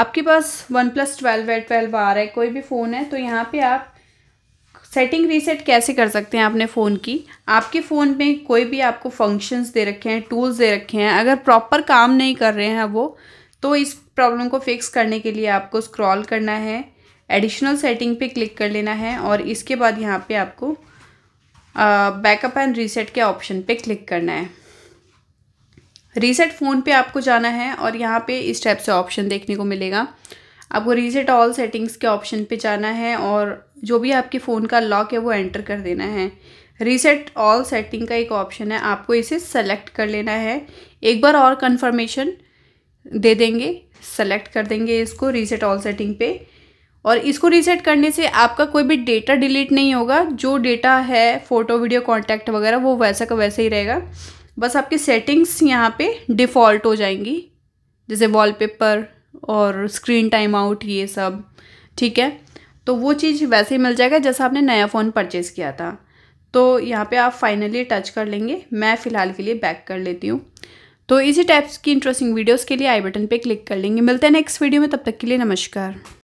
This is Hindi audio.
आपके पास वन प्लस ट्वेल्व है ट्वेल्व आ रहा है कोई भी फ़ोन है तो यहाँ पे आप सेटिंग रीसेट कैसे कर सकते हैं आपने फ़ोन की आपके फ़ोन में कोई भी आपको फंक्शंस दे रखे हैं टूल्स दे रखे हैं अगर प्रॉपर काम नहीं कर रहे हैं वो तो इस प्रॉब्लम को फिक्स करने के लिए आपको स्क्रॉल करना है एडिशनल सेटिंग पे क्लिक कर लेना है और इसके बाद यहाँ पे आपको बैकअप एंड रीसेट के ऑप्शन पे क्लिक करना है रीसेट फ़ोन पे आपको जाना है और यहाँ पे इस टाइप से ऑप्शन देखने को मिलेगा आपको रीसेट ऑल सेटिंग्स के ऑप्शन पे जाना है और जो भी आपके फ़ोन का लॉक है वो एंटर कर देना है रीसेट ऑल सेटिंग का एक ऑप्शन है आपको इसे सेलेक्ट कर लेना है एक बार और कन्फर्मेशन दे देंगे सेलेक्ट कर देंगे इसको रीसेट ऑल सेटिंग पे और इसको रीसेट करने से आपका कोई भी डेटा डिलीट नहीं होगा जो डेटा है फ़ोटो वीडियो कॉन्टैक्ट वगैरह वो वैसा का वैसा ही रहेगा बस आपके सेटिंग्स यहाँ पे डिफ़ॉल्ट हो जाएंगी जैसे वॉलपेपर और स्क्रीन टाइम आउट ये सब ठीक है तो वो चीज़ वैसे ही मिल जाएगा जैसा आपने नया फ़ोन परचेज़ किया था तो यहाँ पे आप फाइनली टच कर लेंगे मैं फ़िलहाल के लिए बैक कर लेती हूँ तो इसी टाइप्स की इंटरेस्टिंग वीडियोज़ के लिए आई बटन पर क्लिक कर लेंगे मिलते हैं नेक्स्ट वीडियो में तब तक के लिए नमस्कार